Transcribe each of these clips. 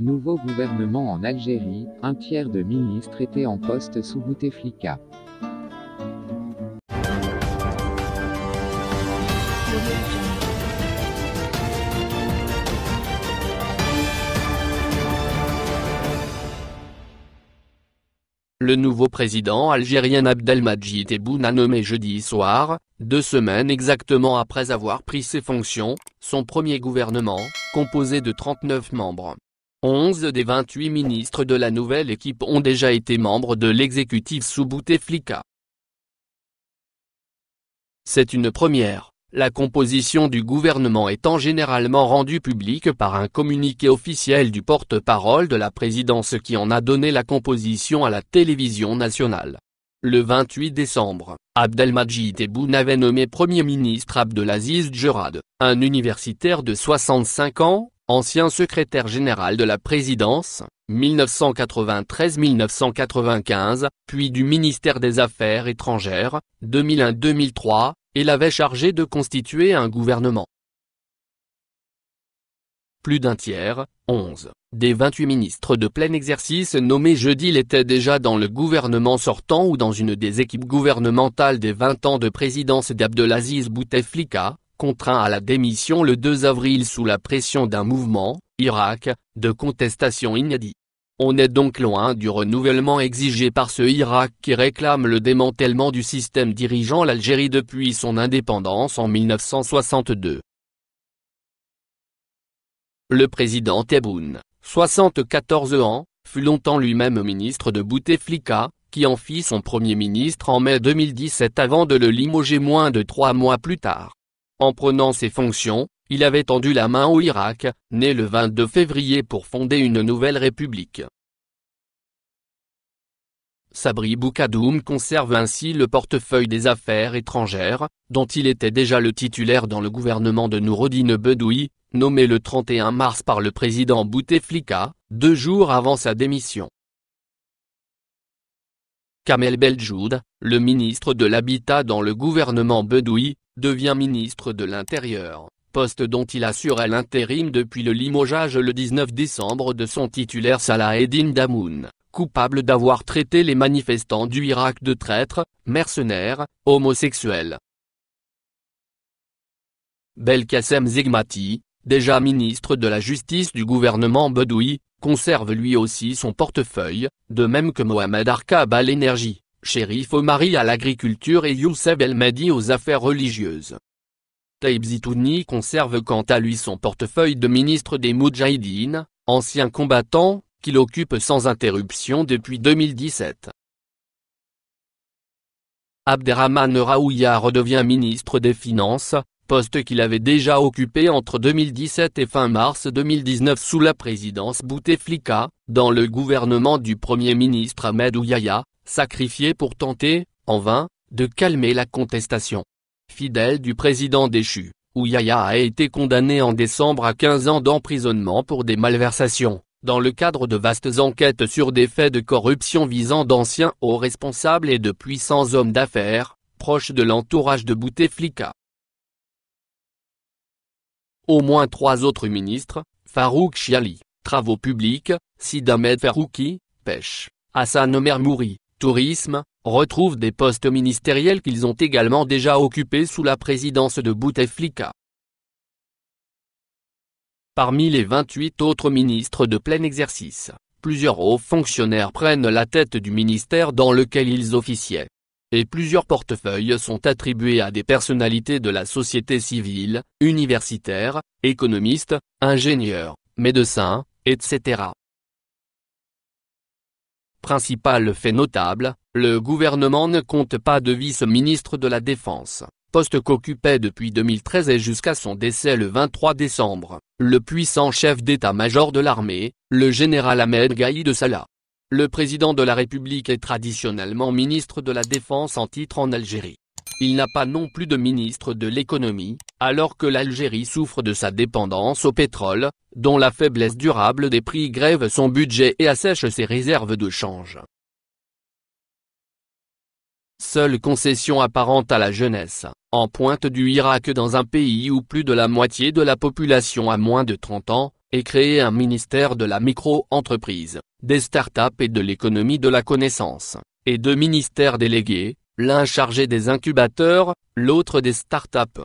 Nouveau gouvernement en Algérie, un tiers de ministres étaient en poste sous Bouteflika. Le nouveau président algérien Abdelmadjid a nommé jeudi soir, deux semaines exactement après avoir pris ses fonctions, son premier gouvernement, composé de 39 membres. 11 des 28 ministres de la nouvelle équipe ont déjà été membres de l'exécutif sous Bouteflika. C'est une première, la composition du gouvernement étant généralement rendue publique par un communiqué officiel du porte-parole de la présidence qui en a donné la composition à la télévision nationale. Le 28 décembre, Abdelmajid Tebboune avait nommé Premier ministre Abdelaziz Djerad, un universitaire de 65 ans, ancien secrétaire général de la présidence, 1993-1995, puis du ministère des Affaires étrangères, 2001-2003, et l'avait chargé de constituer un gouvernement. Plus d'un tiers, 11, des 28 ministres de plein exercice nommés jeudi l'étaient déjà dans le gouvernement sortant ou dans une des équipes gouvernementales des 20 ans de présidence d'Abdelaziz Bouteflika, contraint à la démission le 2 avril sous la pression d'un mouvement, Irak, de contestation inédit. On est donc loin du renouvellement exigé par ce Irak qui réclame le démantèlement du système dirigeant l'Algérie depuis son indépendance en 1962. Le président Tebboune, 74 ans, fut longtemps lui-même ministre de Bouteflika, qui en fit son premier ministre en mai 2017 avant de le limoger moins de trois mois plus tard. En prenant ses fonctions, il avait tendu la main au Irak, né le 22 février pour fonder une nouvelle république. Sabri Boukadoum conserve ainsi le portefeuille des affaires étrangères, dont il était déjà le titulaire dans le gouvernement de Nourodine Bedoui, nommé le 31 mars par le président Bouteflika, deux jours avant sa démission. Kamel Beljoud, le ministre de l'Habitat dans le gouvernement Bedoui, devient ministre de l'Intérieur, poste dont il assure l'intérim depuis le limogeage le 19 décembre de son titulaire Salah Eddin Damoun, coupable d'avoir traité les manifestants du Irak de traîtres, mercenaires, homosexuels. Belkacem Zegmati, déjà ministre de la Justice du gouvernement Bedoui, conserve lui aussi son portefeuille, de même que Mohamed Arkab à l'énergie. Shérif Omari à l'agriculture et Youssef El Mahdi aux affaires religieuses. Taïb Zitouni conserve quant à lui son portefeuille de ministre des Moudjahidines, ancien combattant, qu'il occupe sans interruption depuis 2017. Abderrahman Raouya redevient ministre des Finances, poste qu'il avait déjà occupé entre 2017 et fin mars 2019 sous la présidence Bouteflika, dans le gouvernement du Premier ministre Ahmed Ouyaya, sacrifié pour tenter, en vain, de calmer la contestation. Fidèle du président déchu, Ouyaya a été condamné en décembre à 15 ans d'emprisonnement pour des malversations, dans le cadre de vastes enquêtes sur des faits de corruption visant d'anciens hauts responsables et de puissants hommes d'affaires, proches de l'entourage de Bouteflika. Au moins trois autres ministres, Farouk Chiali, Travaux publics, Sid Farouki, Pêche, Hassan Omer Mouri, Tourisme, retrouvent des postes ministériels qu'ils ont également déjà occupés sous la présidence de Bouteflika. Parmi les 28 autres ministres de plein exercice, plusieurs hauts fonctionnaires prennent la tête du ministère dans lequel ils officiaient. Et plusieurs portefeuilles sont attribués à des personnalités de la société civile, universitaires, économistes, ingénieurs, médecins, etc. Principal fait notable, le gouvernement ne compte pas de vice-ministre de la Défense, poste qu'occupait depuis 2013 et jusqu'à son décès le 23 décembre, le puissant chef d'état-major de l'armée, le général Ahmed Gaïd Salah. Le président de la République est traditionnellement ministre de la Défense en titre en Algérie. Il n'a pas non plus de ministre de l'économie, alors que l'Algérie souffre de sa dépendance au pétrole, dont la faiblesse durable des prix grève son budget et assèche ses réserves de change. Seule concession apparente à la jeunesse, en pointe du Irak dans un pays où plus de la moitié de la population a moins de 30 ans, est créer un ministère de la micro-entreprise, des start-up et de l'économie de la connaissance, et deux ministères délégués, l'un chargé des incubateurs, l'autre des start-up.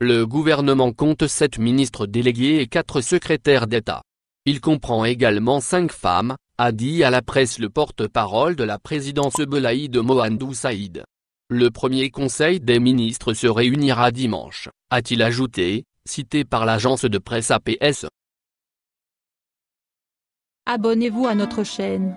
Le gouvernement compte sept ministres délégués et quatre secrétaires d'État. Il comprend également cinq femmes, a dit à la presse le porte-parole de la présidence de Mohandou Saïd. Le premier conseil des ministres se réunira dimanche, a-t-il ajouté, cité par l'agence de presse APS. Abonnez-vous à notre chaîne.